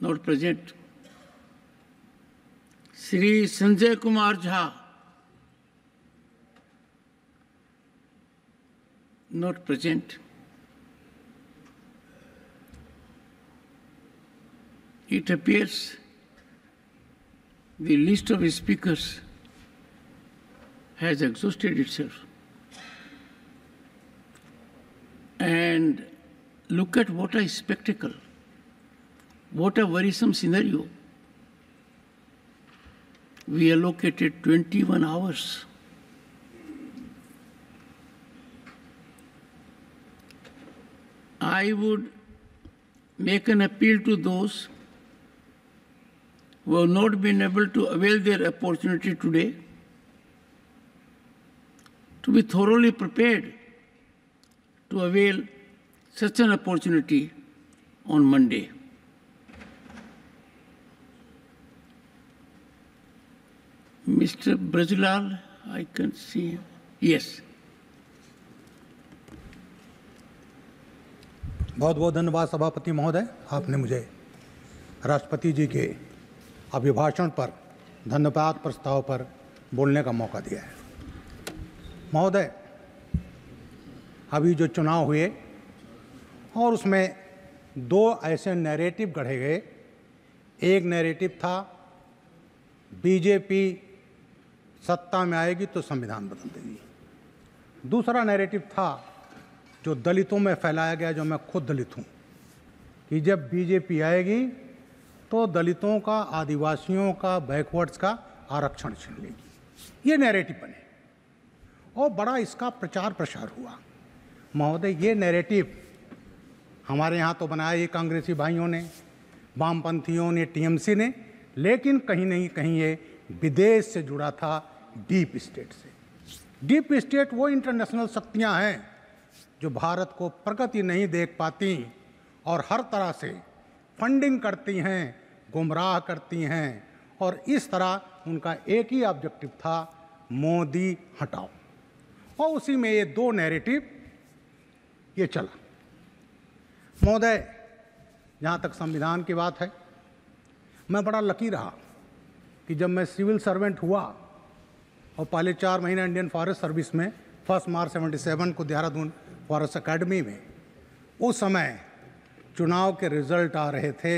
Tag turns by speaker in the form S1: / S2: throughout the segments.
S1: not present. Sri Sanjay Kumar Jha, not present. It appears the list of speakers has exhausted itself. And look at what a spectacle. What a worrisome scenario. We allocated 21 hours. I would make an appeal to those who have not been able to avail their opportunity today to be thoroughly prepared to avail such an opportunity on Monday. Mr. Brazilal, I can see him. Yes.
S2: बहुत बहुत धन्यवाद सभापति महोदय आपने मुझे राष्ट्रपति जी के अभिभाषण पर धन्यवाद प्रस्ताव पर बोलने का मौका दिया है महोदय अभी जो चुनाव हुए और उसमें दो ऐसे नैरेटिव गढ़े गए एक नैरेटिव था बीजेपी सत्ता में आएगी तो संविधान बदल देगी दूसरा नैरेटिव था जो दलितों में फैलाया गया जो मैं खुद दलित हूँ कि जब बीजेपी आएगी तो दलितों का आदिवासियों का बैकवर्ड्स का आरक्षण छीन लेगी ये नैरेटिव बने और बड़ा इसका प्रचार प्रसार हुआ महोदय ये नैरेटिव हमारे यहाँ तो बनाया ये कांग्रेसी भाइयों ने वामपंथियों ने टीएमसी ने लेकिन कहीं नहीं कहीं ये विदेश से जुड़ा था डीप स्टेट से डीप स्टेट वो इंटरनेशनल शक्तियां हैं जो भारत को प्रगति नहीं देख पाती और हर तरह से फंडिंग करती हैं गुमराह करती हैं और इस तरह उनका एक ही ऑब्जेक्टिव था मोदी हटाओ और उसी में ये दो नैरेटिव ये चला महोदय जहाँ तक संविधान की बात है मैं बड़ा लकी रहा कि जब मैं सिविल सर्वेंट हुआ और पहले चार महीने इंडियन फॉरेस्ट सर्विस में फर्स्ट मार्च सेवेंटी सेवन को देहरादून फॉरेस्ट अकेडमी में उस समय चुनाव के रिजल्ट आ रहे थे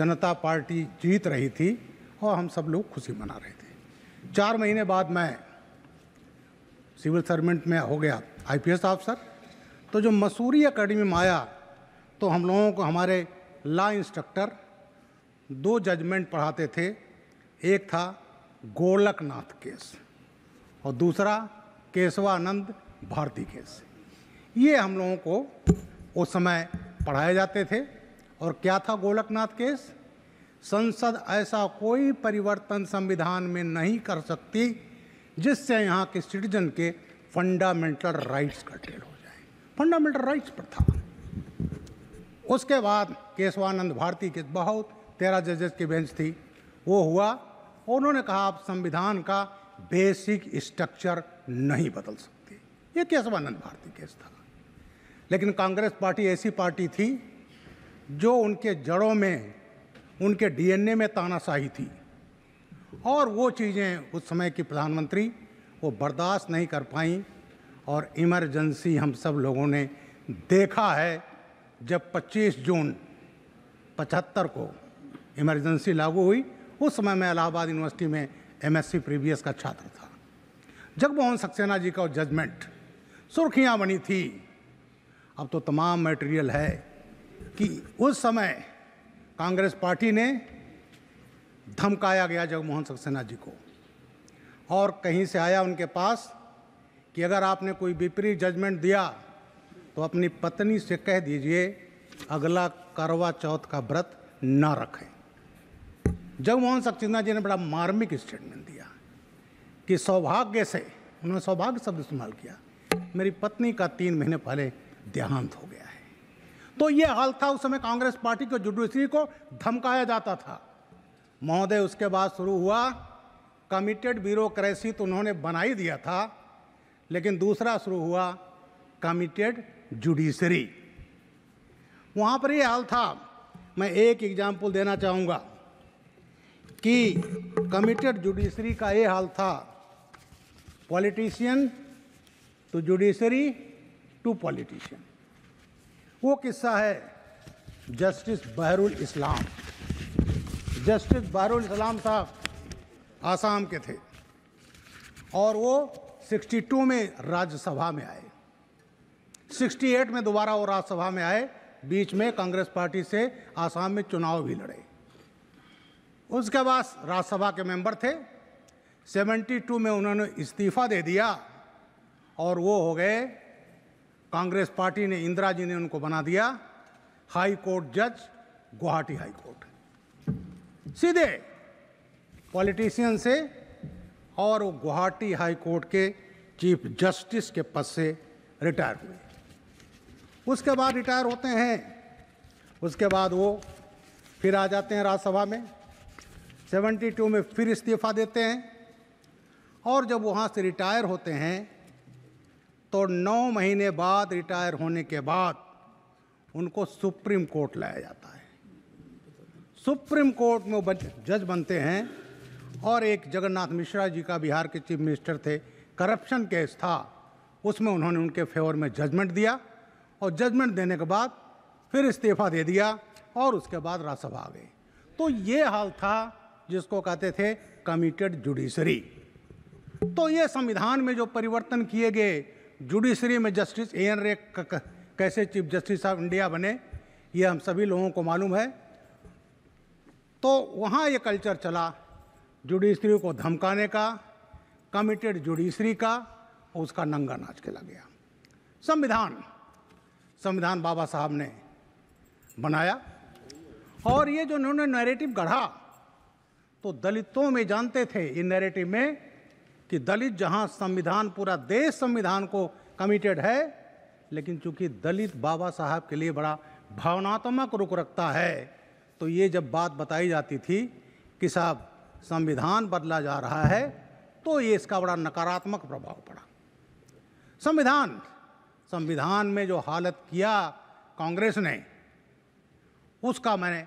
S2: जनता पार्टी जीत रही थी और हम सब लोग खुशी मना रहे थे चार महीने बाद मैं सिविल सर्वेंट में हो गया आईपीएस अफसर तो जो मसूरी अकेडमी में आया तो हम लोगों को हमारे लॉ इंस्ट्रक्टर दो जजमेंट पढ़ाते थे एक था गोलकनाथ केस और दूसरा केशवानंद भारती केस ये हम लोगों को उस समय पढ़ाए जाते थे और क्या था गोलकनाथ केस संसद ऐसा कोई परिवर्तन संविधान में नहीं कर सकती जिससे यहाँ के सिटीजन के फंडामेंटल राइट्स कर्टेल हो जाए फंडामेंटल राइट्स पर था उसके बाद केशवानंद भारती के बहुत तेरह जजेस की बेंच थी वो हुआ उन्होंने कहा आप संविधान का बेसिक स्ट्रक्चर नहीं बदल सकते ये केशवानंद भारती केस था लेकिन कांग्रेस पार्टी ऐसी पार्टी थी जो उनके जड़ों में उनके डीएनए में तानाशाही थी और वो चीज़ें उस समय की प्रधानमंत्री वो बर्दाश्त नहीं कर पाई और इमरजेंसी हम सब लोगों ने देखा है जब 25 जून 75 को इमरजेंसी लागू हुई उस समय मैं इलाहाबाद यूनिवर्सिटी में एमएससी प्रीवियस का छात्र था जगमोहन सक्सेना जी का जजमेंट सुर्खियाँ बनी थी अब तो तमाम मटेरियल है कि उस समय कांग्रेस पार्टी ने धमकाया गया जगमोहन सक्सेना जी को और कहीं से आया उनके पास कि अगर आपने कोई विपरीत जजमेंट दिया तो अपनी पत्नी से कह दीजिए अगला करवा चौथ का व्रत ना रखें जगमोहन सक्सेना जी ने बड़ा मार्मिक स्टेटमेंट दिया कि सौभाग्य से उन्होंने सौभाग्य शब्द इस्तेमाल किया मेरी पत्नी का तीन महीने पहले देहांत हो गया है तो ये हाल था उस समय कांग्रेस पार्टी को जुडिशरी को धमकाया जाता था महोदय उसके बाद शुरू हुआ कमिटेड ब्यूरोक्रेसी तो उन्होंने बना ही दिया था लेकिन दूसरा शुरू हुआ कमिटेड जुडिशरी वहाँ पर यह हाल था मैं एक एग्जाम्पल देना चाहूँगा कि कमिटेड जुडिशरी का ये हाल था politician to judiciary to politician वो किस्सा है जस्टिस बहरुल इस्लाम जस्टिस बहरुल इस्लाम साहब आसाम के थे और वो 62 में राज्यसभा में आए 68 में दोबारा वो राज्यसभा में आए बीच में कांग्रेस पार्टी से आसाम में चुनाव भी लड़े उसके बाद राज्यसभा के मेंबर थे 72 में उन्होंने इस्तीफा दे दिया और वो हो गए कांग्रेस पार्टी ने इंदिरा जी ने उनको बना दिया हाई कोर्ट जज गुवाहाटी हाई कोर्ट सीधे पॉलिटिशियन से और वो गुवाहाटी हाई कोर्ट के चीफ जस्टिस के पद से रिटायर हुए उसके बाद रिटायर होते हैं उसके बाद वो फिर आ जाते हैं राज्यसभा में 72 में फिर इस्तीफा देते हैं और जब वहाँ से रिटायर होते हैं तो नौ महीने बाद रिटायर होने के बाद उनको सुप्रीम कोर्ट लाया जाता है सुप्रीम कोर्ट में जज बनते हैं और एक जगन्नाथ मिश्रा जी का बिहार के चीफ मिनिस्टर थे करप्शन केस था उसमें उन्होंने उनके फेवर में जजमेंट दिया और जजमेंट देने के बाद फिर इस्तीफा दे दिया और उसके बाद राज्यसभा आ गई तो ये हाल था जिसको कहते थे कमिटेड जुडिशरी तो ये संविधान में जो परिवर्तन किए गए जुडिशरी में जस्टिस ए एन रे कैसे चीफ जस्टिस ऑफ इंडिया बने ये हम सभी लोगों को मालूम है तो वहाँ ये कल्चर चला जुडिशरी को धमकाने का कमिटेड जुडिशरी का और उसका नंगा नाच के लग गया संविधान संविधान बाबा साहब ने बनाया और ये जो उन्होंने नैरेटिव गढ़ा तो दलितों में जानते थे इन नैरेटिव में कि दलित जहां संविधान पूरा देश संविधान को कमिटेड है लेकिन चूंकि दलित बाबा साहब के लिए बड़ा भावनात्मक रुख रखता है तो ये जब बात बताई जाती थी कि साहब संविधान बदला जा रहा है तो ये इसका बड़ा नकारात्मक प्रभाव पड़ा संविधान संविधान में जो हालत किया कांग्रेस ने उसका मैंने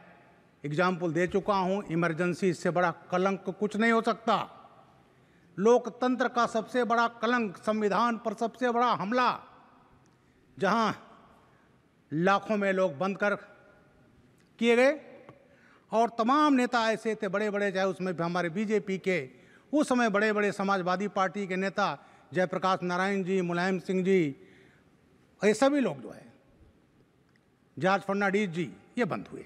S2: एग्जाम्पल दे चुका हूं इमरजेंसी इससे बड़ा कलंक कुछ नहीं हो सकता लोकतंत्र का सबसे बड़ा कलंक संविधान पर सबसे बड़ा हमला जहां लाखों में लोग बंद कर किए गए और तमाम नेता ऐसे थे बड़े बड़े चाहे उसमें भी हमारे बीजेपी के उस समय बड़े बड़े समाजवादी पार्टी के नेता जयप्रकाश नारायण जी मुलायम सिंह जी ये सभी लोग जो है जॉर्ज फर्नाडीज जी ये बंद हुए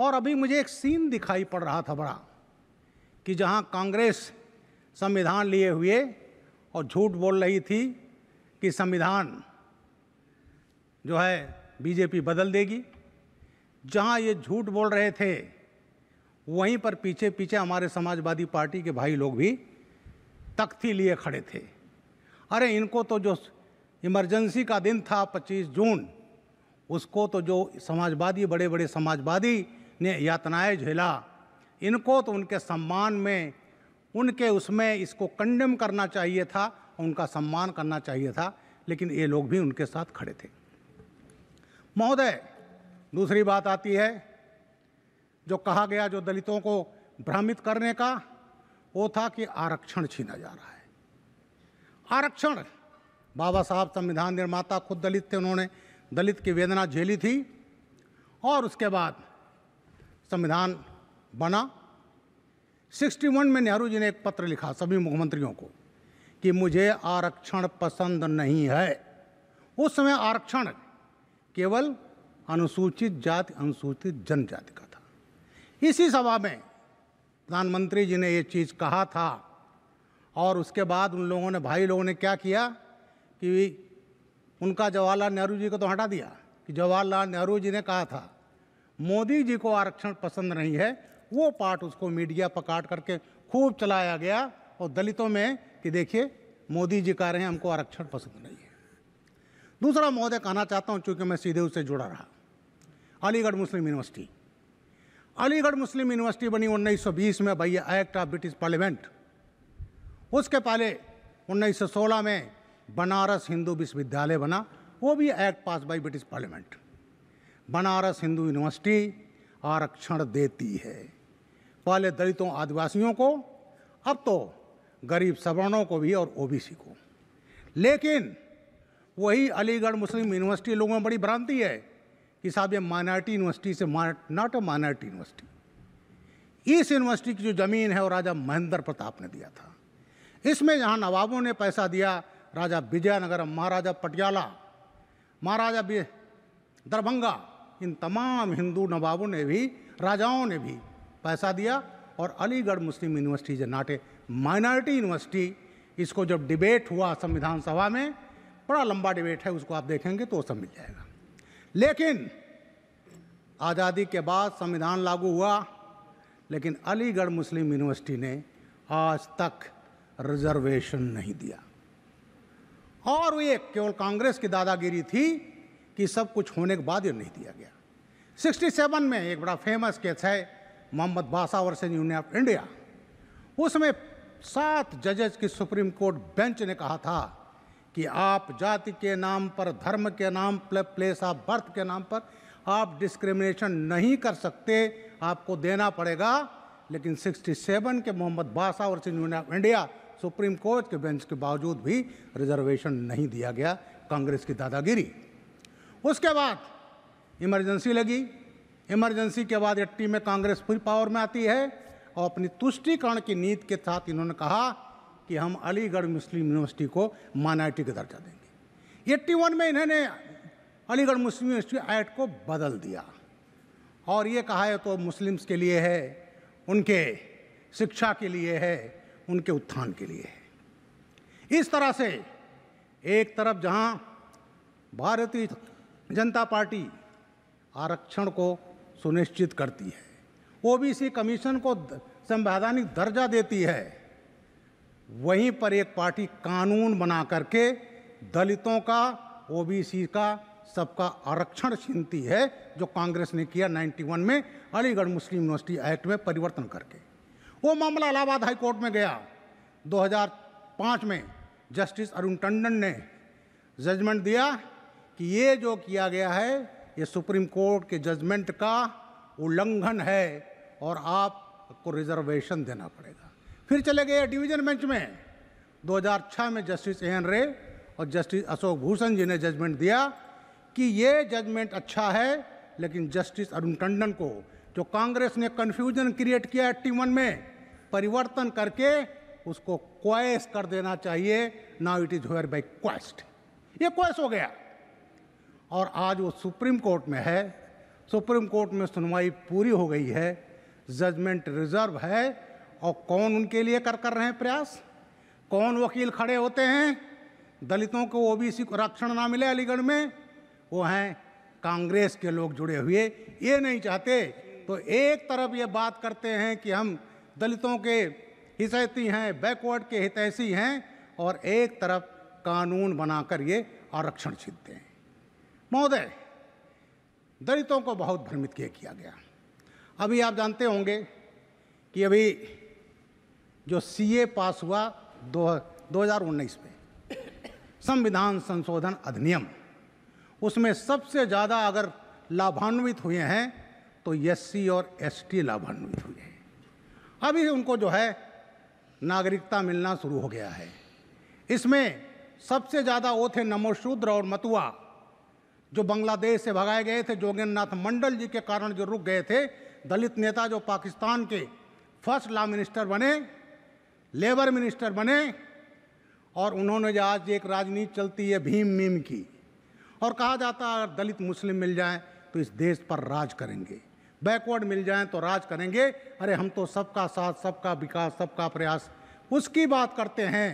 S2: और अभी मुझे एक सीन दिखाई पड़ रहा था बड़ा कि जहां कांग्रेस संविधान लिए हुए और झूठ बोल रही थी कि संविधान जो है बीजेपी बदल देगी जहां ये झूठ बोल रहे थे वहीं पर पीछे पीछे हमारे समाजवादी पार्टी के भाई लोग भी तख्ती लिए खड़े थे अरे इनको तो जो इमरजेंसी का दिन था 25 जून उसको तो जो समाजवादी बड़े बड़े समाजवादी ने यातनाएं झेला इनको तो उनके सम्मान में उनके उसमें इसको कंडेम करना चाहिए था उनका सम्मान करना चाहिए था लेकिन ये लोग भी उनके साथ खड़े थे महोदय दूसरी बात आती है जो कहा गया जो दलितों को भ्रमित करने का वो था कि आरक्षण छीना जा रहा है आरक्षण बाबा साहब संविधान निर्माता खुद दलित थे उन्होंने दलित की वेदना झेली थी और उसके बाद संविधान बना 61 में नेहरू जी ने एक पत्र लिखा सभी मुख्यमंत्रियों को कि मुझे आरक्षण पसंद नहीं है उस समय आरक्षण केवल अनुसूचित जाति अनुसूचित जनजाति का था इसी सभा में प्रधानमंत्री जी ने ये चीज़ कहा था और उसके बाद उन लोगों ने भाई लोगों ने क्या किया कि उनका जवाहरलाल नेहरू जी को तो हटा दिया कि जवाहरलाल नेहरू जी ने कहा था मोदी जी को आरक्षण पसंद नहीं है वो पार्ट उसको मीडिया काट करके खूब चलाया गया और दलितों में कि देखिए मोदी जी कह रहे हैं हमको आरक्षण पसंद नहीं है दूसरा महोदय कहना चाहता हूँ चूँकि मैं सीधे उससे जुड़ा रहा Aligarh Muslim university Aligarh Muslim university बनी 1920 में भैया एक्ट ऑफ ब्रिटिश पार्लियामेंट उसके पहले 1916 में बनारस हिंदू विश्वविद्यालय बना वो भी act pass by British parliament Banaras Hindu university आरक्षण देती है पहले दलितों आदिवासियों को अब तो गरीब सवर्णों को भी और ओबीसी को लेकिन वही अलीगढ़ मुस्लिम यूनिवर्सिटी लोगों में बड़ी भ्रांति है कि साहब ये माइनॉरिटी यूनिवर्सिटी से नॉट अ माइनॉरिटी यूनिवर्सिटी इस यूनिवर्सिटी की जो ज़मीन है वो राजा महेंद्र प्रताप ने दिया था इसमें जहाँ नवाबों ने पैसा दिया राजा विजयनगर महाराजा पटियाला महाराजा दरभंगा इन तमाम हिंदू नवाबों ने भी राजाओं ने भी पैसा दिया और अलीगढ़ मुस्लिम यूनिवर्सिटी जो नॉट ए माइनॉरिटी यूनिवर्सिटी इसको जब डिबेट हुआ संविधान सभा में बड़ा लंबा डिबेट है उसको आप देखेंगे तो सब मिल जाएगा लेकिन आज़ादी के बाद संविधान लागू हुआ लेकिन अलीगढ़ मुस्लिम यूनिवर्सिटी ने आज तक रिजर्वेशन नहीं दिया और एक केवल कांग्रेस की दादागिरी थी कि सब कुछ होने के बाद ये नहीं दिया गया 67 में एक बड़ा फेमस केस है मोहम्मद बासा सिंह यूनियन ऑफ इंडिया उसमें सात जजेस की सुप्रीम कोर्ट बेंच ने कहा था कि आप जाति के नाम पर धर्म के नाम प्लेस ऑफ बर्थ के नाम पर आप डिस्क्रिमिनेशन नहीं कर सकते आपको देना पड़ेगा लेकिन 67 के मोहम्मद बासा और Union of India Supreme Court के बेंच के बावजूद भी रिजर्वेशन नहीं दिया गया कांग्रेस की दादागिरी उसके बाद इमरजेंसी लगी इमरजेंसी के बाद एट्टी में कांग्रेस फिर पावर में आती है और अपनी तुष्टिकरण की नीति के साथ इन्होंने कहा कि हम अलीगढ़ मुस्लिम यूनिवर्सिटी को माइनॉरिटी का दर्जा देंगे एट्टी वन में इन्होंने अलीगढ़ मुस्लिम यूनिवर्सिटी एक्ट को बदल दिया और ये कहा है तो मुस्लिम्स के लिए है उनके शिक्षा के लिए है उनके उत्थान के लिए है इस तरह से एक तरफ जहां भारतीय जनता पार्टी आरक्षण को सुनिश्चित करती है ओबीसी कमीशन को संवैधानिक दर्जा देती है वहीं पर एक पार्टी कानून बना करके दलितों का ओबीसी का सबका आरक्षण छीनती है जो कांग्रेस ने किया 91 में अलीगढ़ मुस्लिम यूनिवर्सिटी एक्ट में परिवर्तन करके वो मामला इलाहाबाद हाई कोर्ट में गया 2005 में जस्टिस अरुण टंडन ने जजमेंट दिया कि ये जो किया गया है ये सुप्रीम कोर्ट के जजमेंट का उल्लंघन है और आपको रिजर्वेशन देना पड़ेगा फिर चले गए डिवीजन बेंच में 2006 में जस्टिस ए एन रे और जस्टिस अशोक भूषण जी ने जजमेंट दिया कि ये जजमेंट अच्छा है लेकिन जस्टिस अरुण टंडन को जो कांग्रेस ने कन्फ्यूजन क्रिएट किया एट्टी वन में परिवर्तन करके उसको क्वेस कर देना चाहिए now it is hereby quashed ये क्वेस हो गया और आज वो सुप्रीम कोर्ट में है सुप्रीम कोर्ट में सुनवाई पूरी हो गई है जजमेंट रिजर्व है और कौन उनके लिए कर कर रहे हैं प्रयास कौन वकील खड़े होते हैं दलितों को ओबीसी को रक्षण ना मिले अलीगढ़ में वो हैं कांग्रेस के लोग जुड़े हुए ये नहीं चाहते तो एक तरफ ये बात करते हैं कि हम दलितों के हितैषी हैं बैकवर्ड के हितैषी हैं और एक तरफ कानून बनाकर ये आरक्षण छीनते हैं महोदय दलितों को बहुत भ्रमित किया गया अभी आप जानते होंगे कि अभी जो सीए पास हुआ दो दो हज़ार उन्नीस में संविधान संशोधन अधिनियम उसमें सबसे ज़्यादा अगर लाभान्वित हुए हैं तो एस और एस लाभान्वित हुए हैं अभी उनको जो है नागरिकता मिलना शुरू हो गया है इसमें सबसे ज़्यादा वो थे नमोशूद्र और मतुआ जो बांग्लादेश से भगाए गए थे जोगेंद्र नाथ मंडल जी के कारण जो रुक गए थे दलित नेता जो पाकिस्तान के फर्स्ट ला मिनिस्टर बने लेबर मिनिस्टर बने और उन्होंने जो आज एक राजनीति चलती है भीम मीम की और कहा जाता है अगर दलित मुस्लिम मिल जाए तो इस देश पर राज करेंगे बैकवर्ड मिल जाए तो राज करेंगे अरे हम तो सबका साथ सबका विकास सबका प्रयास उसकी बात करते हैं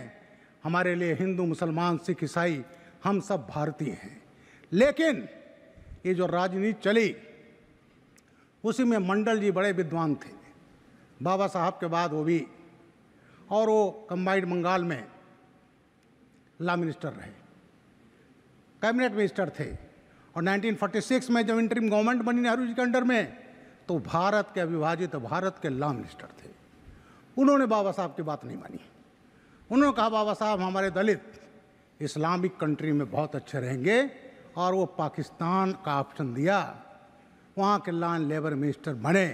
S2: हमारे लिए हिंदू मुसलमान सिख ईसाई हम सब भारतीय हैं लेकिन ये जो राजनीति चली उसी में मंडल जी बड़े विद्वान थे बाबा साहब के बाद वो भी और वो कंबाइंड बंगाल में ला मिनिस्टर रहे कैबिनेट मिनिस्टर थे और 1946 में जब इंटरिम गवर्नमेंट बनी नेहरू जी के अंडर में तो भारत के अविभाजित भारत के ला मिनिस्टर थे उन्होंने बाबा साहब की बात नहीं मानी उन्होंने कहा बाबा साहब हमारे दलित इस्लामिक कंट्री में बहुत अच्छे रहेंगे और वो पाकिस्तान का ऑप्शन दिया वहाँ के लाइन लेबर मिनिस्टर बने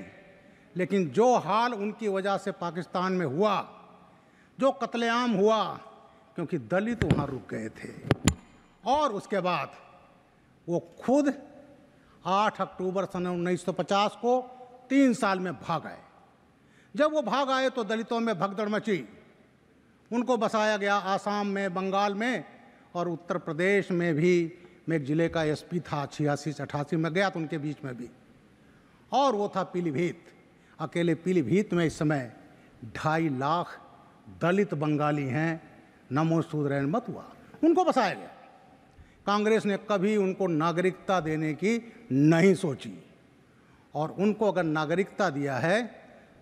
S2: लेकिन जो हाल उनकी वजह से पाकिस्तान में हुआ जो कत्लेआम हुआ क्योंकि दलित वहाँ रुक गए थे और उसके बाद वो खुद 8 अक्टूबर सन 1950 को तीन साल में भाग आए जब वो भाग आए तो दलितों में भगदड़ मची उनको बसाया गया आसाम में बंगाल में और उत्तर प्रदेश में भी मैं एक ज़िले का एसपी था छियासी से अठासी में गया तो उनके बीच में भी और वो था पीलीभीत अकेले पीलीभीत में इस समय ढाई लाख दलित बंगाली हैं सूद रैन मत हुआ उनको बसाया गया कांग्रेस ने कभी उनको नागरिकता देने की नहीं सोची और उनको अगर नागरिकता दिया है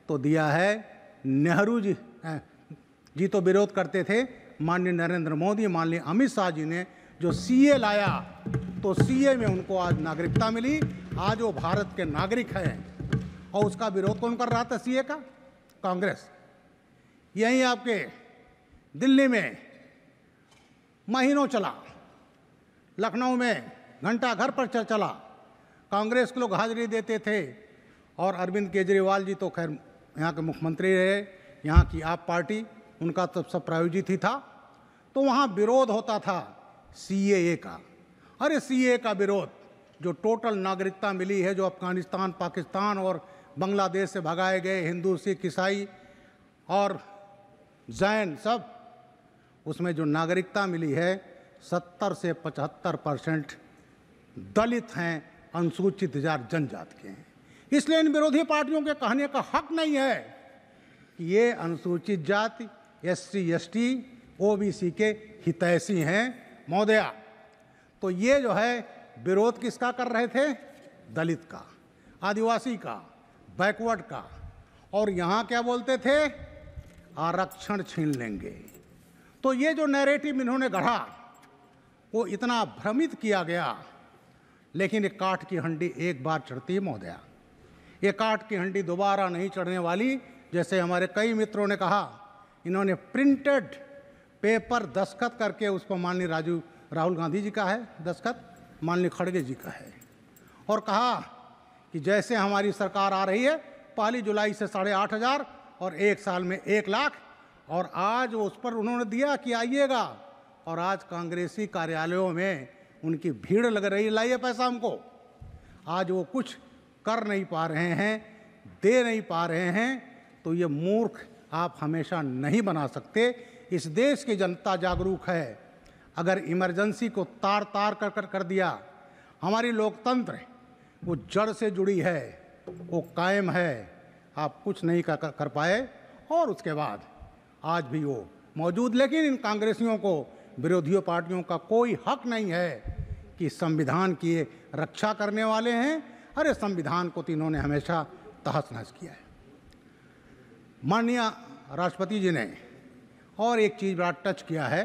S2: तो दिया है नेहरू जी जी तो विरोध करते थे माननीय नरेंद्र मोदी माननीय अमित शाह जी ने जो सीए लाया तो सीए में उनको आज नागरिकता मिली आज वो भारत के नागरिक हैं और उसका विरोध कौन कर रहा था सीए का कांग्रेस यहीं आपके दिल्ली में महीनों चला लखनऊ में घंटा घर पर चल चला कांग्रेस के लोग हाजिरी देते थे और अरविंद केजरीवाल जी तो खैर यहाँ के मुख्यमंत्री रहे यहाँ की आप पार्टी उनका तब तो सब प्रायोजित ही था तो वहाँ विरोध होता था सीएए का अरे सीएए का विरोध जो टोटल नागरिकता मिली है जो अफगानिस्तान पाकिस्तान और बांग्लादेश से भगाए गए हिंदू सिख ईसाई और जैन सब उसमें जो नागरिकता मिली है सत्तर से पचहत्तर परसेंट दलित हैं अनुसूचित जनजात के हैं इसलिए इन विरोधी पार्टियों के कहने का हक नहीं है कि ये अनुसूचित जाति S C S T O B C के हितैषी हैं महोदया तो ये जो है विरोध किसका कर रहे थे दलित का आदिवासी का बैकवर्ड का और यहाँ क्या बोलते थे आरक्षण छीन लेंगे तो ये जो नैरेटिव इन्होंने गढ़ा वो इतना भ्रमित किया गया लेकिन ये काट की हंडी एक बार चढ़ती है महोदया ये काट की हंडी दोबारा नहीं चढ़ने वाली जैसे हमारे कई मित्रों ने कहा इन्होंने प्रिंटेड पेपर दस्तखत करके करके उसको माननीय राजू राहुल गांधी जी का है दस्तखत माननीय खड़गे जी का है और कहा कि जैसे हमारी सरकार आ रही है पहली जुलाई से साढ़े आठ हज़ार और एक साल में एक लाख और आज उस पर उन्होंने दिया कि आइएगा और आज कांग्रेसी कार्यालयों में उनकी भीड़ लग रही लाइए पैसा हमको आज वो कुछ कर नहीं पा रहे हैं दे नहीं पा रहे हैं तो ये मूर्ख आप हमेशा नहीं बना सकते इस देश की जनता जागरूक है अगर इमरजेंसी को तार तार कर कर, कर दिया हमारी लोकतंत्र वो जड़ से जुड़ी है वो कायम है आप कुछ नहीं कर, कर, पाए और उसके बाद आज भी वो मौजूद लेकिन इन कांग्रेसियों को विरोधियों पार्टियों का कोई हक नहीं है कि संविधान की रक्षा करने वाले हैं अरे संविधान को तो इन्होंने हमेशा तहस नहस किया है माननीय राष्ट्रपति जी ने और एक चीज़ बड़ा टच किया है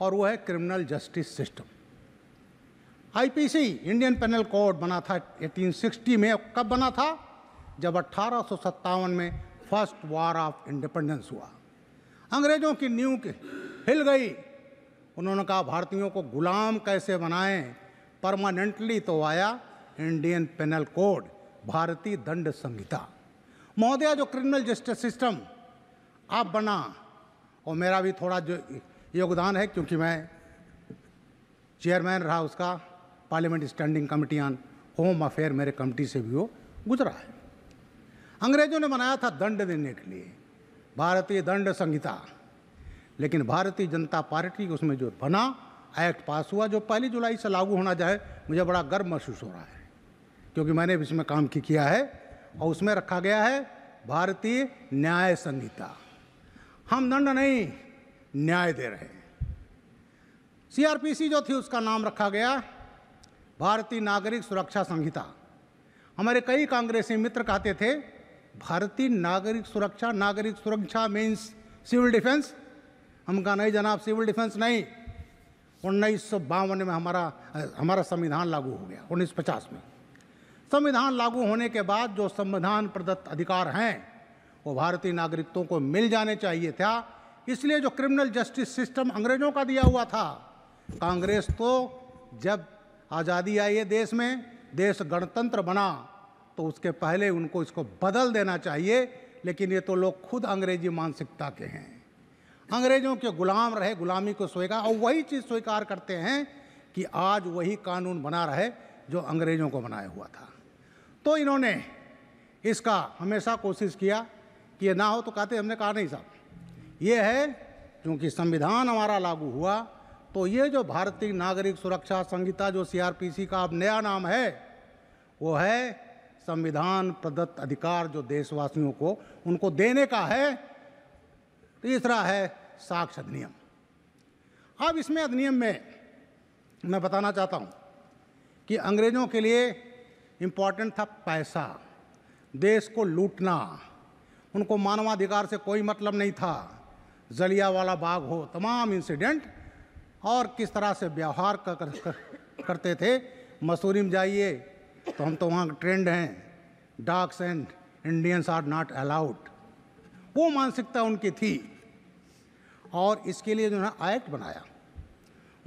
S2: और वो है criminal justice system IPC Indian penal code बना था 1860 में कब बना था जब अट्ठारह में फर्स्ट वार ऑफ इंडिपेंडेंस हुआ अंग्रेज़ों की नींव हिल गई उन्होंने कहा भारतीयों को गुलाम कैसे बनाएं परमानेंटली तो आया इंडियन पेनल कोड भारतीय दंड संहिता महोदया जो क्रिमिनल जस्टिस सिस्टम आप बना और मेरा भी थोड़ा जो योगदान है क्योंकि मैं चेयरमैन रहा उसका parliament standing committee on home affair मेरे कमेटी से भी वो गुजरा है अंग्रेजों ने बनाया था दंड देने के लिए भारतीय दंड संहिता लेकिन भारतीय जनता पार्टी उसमें जो बना एक्ट पास हुआ जो पहली जुलाई से लागू होना जाए मुझे बड़ा गर्व महसूस हो रहा है क्योंकि मैंने इसमें काम की किया है और उसमें रखा गया है भारतीय न्याय संहिता हम दंड नहीं न्याय दे रहे हैं सीआरपीसी जो थी उसका नाम रखा गया भारतीय नागरिक सुरक्षा संहिता हमारे कई कांग्रेसी मित्र कहते थे भारतीय नागरिक सुरक्षा नागरिक सुरक्षा मीन्स सिविल डिफेंस हम कहा नहीं जनाब सिविल डिफेंस नहीं उन्नीस में हमारा हमारा संविधान लागू हो गया उन्नीस में संविधान लागू होने के बाद जो संविधान प्रदत्त अधिकार हैं वो भारतीय नागरिकों को मिल जाने चाहिए था इसलिए जो क्रिमिनल जस्टिस सिस्टम अंग्रेज़ों का दिया हुआ था कांग्रेस तो जब आज़ादी आई है देश में देश गणतंत्र बना तो उसके पहले उनको इसको बदल देना चाहिए लेकिन ये तो लोग खुद अंग्रेजी मानसिकता के हैं अंग्रेज़ों के गुलाम रहे गुलामी को स्वीकार और वही चीज़ स्वीकार करते हैं कि आज वही कानून बना रहे जो अंग्रेज़ों को बनाया हुआ था तो इन्होंने इसका हमेशा कोशिश किया कि ये ना हो तो कहते हमने कहा नहीं साहब ये है क्योंकि संविधान हमारा लागू हुआ तो ये जो भारतीय नागरिक सुरक्षा संहिता जो सीआरपीसी का अब नया नाम है वो है संविधान प्रदत्त अधिकार जो देशवासियों को उनको देने का है तीसरा है साक्ष अधिनियम अब इसमें अधिनियम में मैं बताना चाहता हूँ कि अंग्रेज़ों के लिए इम्पॉर्टेंट था पैसा देश को लूटना उनको मानवाधिकार से कोई मतलब नहीं था जलिया वाला बाग हो तमाम इंसिडेंट और किस तरह से व्यवहार कर, कर, कर, करते थे मसूरी में जाइए तो हम तो वहाँ ट्रेंड हैं dogs and Indians are not allowed वो मानसिकता उनकी थी और इसके लिए जो है एक्ट बनाया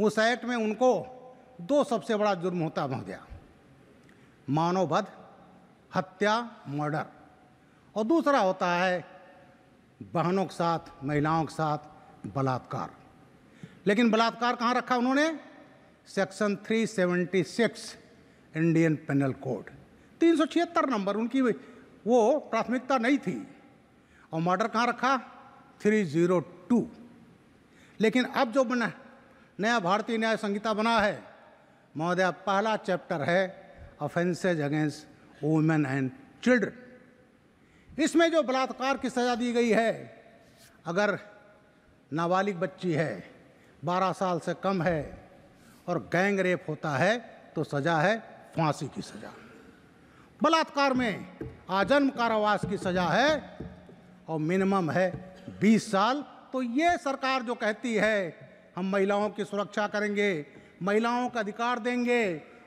S2: उस एक्ट में उनको दो सबसे बड़ा जुर्म होता हो गया मानववध हत्या मर्डर और दूसरा होता है बहनों के साथ महिलाओं के साथ बलात्कार लेकिन बलात्कार कहाँ रखा उन्होंने सेक्शन 376 इंडियन पेनल कोड तीन नंबर उनकी वो प्राथमिकता नहीं थी और मर्डर कहाँ रखा 302 लेकिन अब जो बना नया भारतीय न्याय संहिता बना है महोदय पहला चैप्टर है offences against women and children इसमें जो बलात्कार की सज़ा दी गई है अगर नाबालिग बच्ची है 12 साल से कम है और गैंग रेप होता है तो सज़ा है फांसी की सज़ा बलात्कार में आजन्म कारावास की सज़ा है और मिनिमम है 20 साल तो ये सरकार जो कहती है हम महिलाओं की सुरक्षा करेंगे महिलाओं का अधिकार देंगे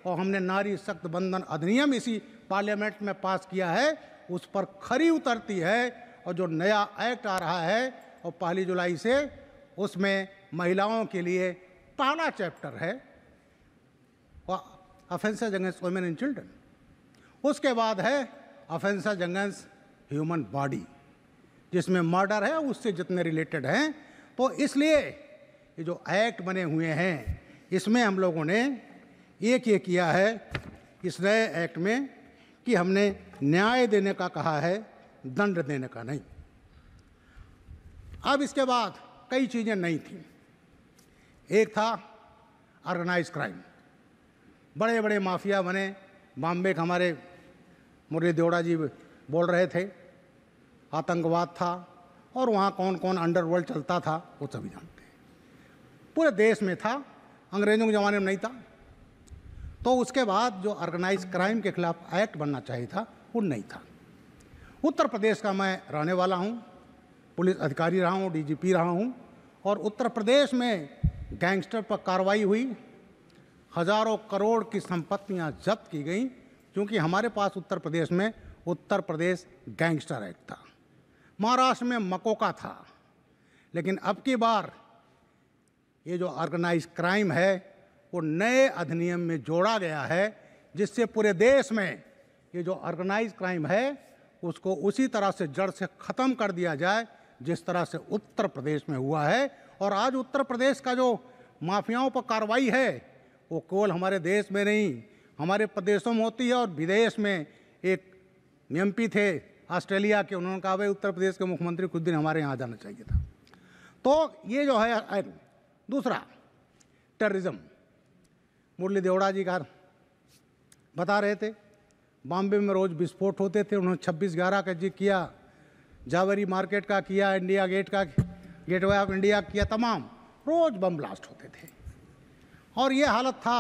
S2: और हमने नारी सख्त बंधन अधिनियम इसी पार्लियामेंट में पास किया है उस पर खरी उतरती है और जो नया एक्ट आ रहा है और पहली जुलाई से उसमें महिलाओं के लिए पहला चैप्टर है offences against women and children उसके बाद है अफेंसेज अगेंस्ट ह्यूमन बॉडी जिसमें मर्डर है उससे जितने रिलेटेड हैं तो इसलिए ये जो एक्ट बने हुए हैं इसमें हम लोगों ने एक ये किया है इस नए एक्ट में कि हमने न्याय देने का कहा है दंड देने का नहीं अब इसके बाद कई चीज़ें नहीं थी एक था ऑर्गेनाइज क्राइम बड़े बड़े माफिया बने बॉम्बे के हमारे मुरली देवड़ा जी बोल रहे थे आतंकवाद था और वहाँ कौन कौन अंडरवर्ल्ड चलता था वो सभी जानते हैं पूरे देश में था अंग्रेज़ों के ज़माने में नहीं था तो उसके बाद जो ऑर्गेनाइज क्राइम के खिलाफ एक्ट बनना चाहिए था वो नहीं था उत्तर प्रदेश का मैं रहने वाला हूँ पुलिस अधिकारी रहा हूँ डीजीपी रहा हूँ और उत्तर प्रदेश में गैंगस्टर पर कार्रवाई हुई हजारों करोड़ की संपत्तियाँ जब्त की गई क्योंकि हमारे पास उत्तर प्रदेश में उत्तर प्रदेश गैंगस्टर एक्ट था महाराष्ट्र में मकोका था लेकिन अब की बार ये जो ऑर्गेनाइज क्राइम है को नए अधिनियम में जोड़ा गया है जिससे पूरे देश में ये जो ऑर्गेनाइज क्राइम है उसको उसी तरह से जड़ से ख़त्म कर दिया जाए जिस तरह से उत्तर प्रदेश में हुआ है और आज उत्तर प्रदेश का जो माफियाओं पर कार्रवाई है वो केवल हमारे देश में नहीं हमारे प्रदेशों में होती है और विदेश में एक एम थे ऑस्ट्रेलिया के उन्होंने कहा भाई उत्तर प्रदेश के मुख्यमंत्री कुछ दिन हमारे यहाँ जाना चाहिए था तो ये जो है दूसरा टेररिज्म मुरली देवड़ा जी का बता रहे थे बॉम्बे में रोज़ विस्फोट होते थे उन्होंने छब्बीस ग्यारह का जी किया जावरी मार्केट का किया इंडिया गेट का गेटवे ऑफ इंडिया किया तमाम रोज़ बम ब्लास्ट होते थे और ये हालत था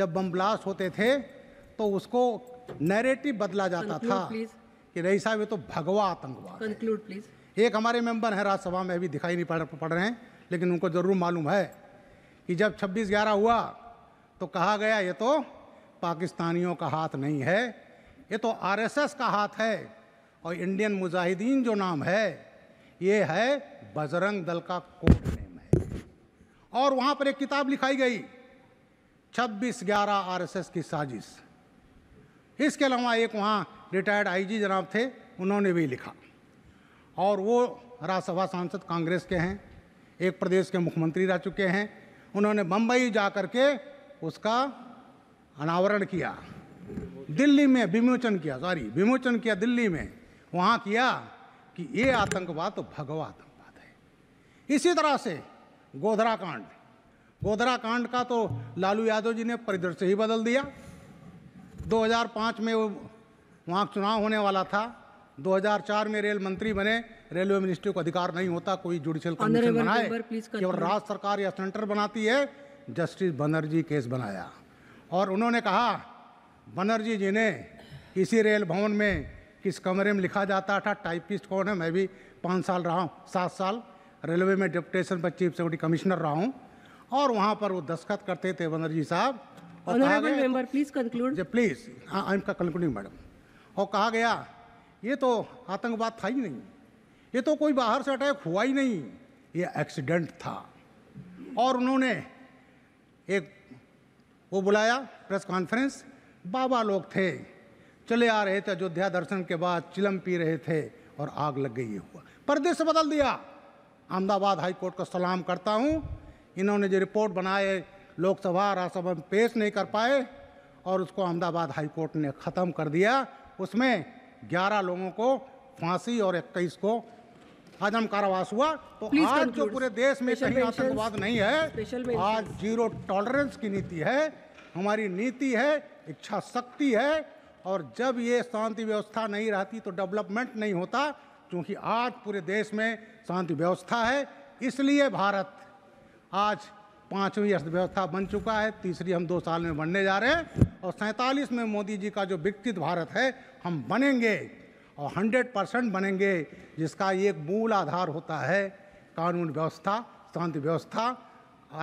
S2: जब बम ब्लास्ट होते थे तो उसको नैरेटिव बदला जाता था
S1: कि
S2: रही साहब ये तो भगवा आतंकवाद
S1: कंक्लूड प्लीज
S2: एक हमारे मेंबर हैं राज्यसभा में अभी दिखाई नहीं पड़ पड़ रहे हैं लेकिन उनको ज़रूर मालूम है कि जब छब्बीस ग्यारह हुआ तो कहा गया ये तो पाकिस्तानियों का हाथ नहीं है ये तो आरएसएस का हाथ है और इंडियन मुजाहिदीन जो नाम है ये है बजरंग दल का कोड नेम है और वहाँ पर एक किताब लिखाई गई छब्बीस ग्यारह आरएसएस की साजिश इसके अलावा एक वहाँ रिटायर्ड आईजी जनाब थे उन्होंने भी लिखा और वो राज्यसभा सांसद कांग्रेस के हैं एक प्रदेश के मुख्यमंत्री रह चुके हैं उन्होंने बम्बई जा कर के उसका अनावरण किया दिल्ली में विमोचन किया सॉरी विमोचन किया दिल्ली में वहाँ किया कि ये आतंकवाद तो भगवा आतंकवाद है इसी तरह से गोधरा कांड गोधरा कांड का तो लालू यादव जी ने परिदृश्य ही बदल दिया 2005 में वो वहाँ चुनाव होने वाला था 2004 में रेल मंत्री बने रेलवे मिनिस्ट्री को अधिकार नहीं होता कोई जुडिशियल कमीशन बनाए केवल राज्य सरकार या सेंटर बनाती है जस्टिस बनर्जी केस बनाया और उन्होंने कहा बनर्जी जी ने इसी रेल भवन में किस कमरे में लिखा जाता था टाइपिस्ट कौन है मैं भी पाँच साल रहा हूँ सात साल रेलवे में डिप्टेशन पर चीफ सेक्रेटरी कमिश्नर रहा हूँ और वहाँ पर वो दस्खत करते थे बनर्जी साहब और मेंबर प्लीज कंक्लूड प्लीज हाँ आई एम का कंक्लूडिंग मैडम और कहा गया ये तो आतंकवाद था ही नहीं ये तो कोई बाहर से अटैक हुआ ही नहीं ये एक्सीडेंट था और उन्होंने एक वो बुलाया प्रेस कॉन्फ्रेंस बाबा लोग थे चले आ रहे थे अयोध्या दर्शन के बाद चिलम पी रहे थे और आग लग गई ये हुआ से बदल दिया अहमदाबाद हाई कोर्ट का सलाम करता हूँ इन्होंने जो रिपोर्ट बनाए लोकसभा राज्यसभा में पेश नहीं कर पाए और उसको अहमदाबाद हाई कोर्ट ने ख़त्म कर दिया उसमें 11 लोगों को फांसी और 21 को हजम कारावास हुआ तो Please आज conclude. जो पूरे देश में कहीं आतंकवाद नहीं है आज जीरो टॉलरेंस की नीति है हमारी नीति है इच्छा शक्ति है और जब ये शांति व्यवस्था नहीं रहती तो डेवलपमेंट नहीं होता क्योंकि आज पूरे देश में शांति व्यवस्था है इसलिए भारत आज पाँचवीं अर्थव्यवस्था बन चुका है तीसरी हम दो साल में बनने जा रहे हैं और सैंतालीस में मोदी जी का जो विकसित भारत है हम बनेंगे और 100 परसेंट बनेंगे जिसका एक मूल आधार होता है कानून व्यवस्था शांति व्यवस्था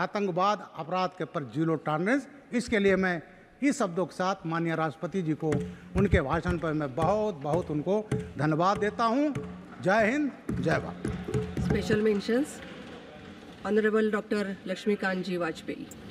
S2: आतंकवाद अपराध के पर जीरो टॉलरेंस इसके लिए मैं इस शब्दों के साथ माननीय राष्ट्रपति जी को उनके भाषण पर मैं बहुत बहुत उनको धन्यवाद देता हूँ जय हिंद जय Bharat special mentions honourable doctor Laxmikant ji Vajpayee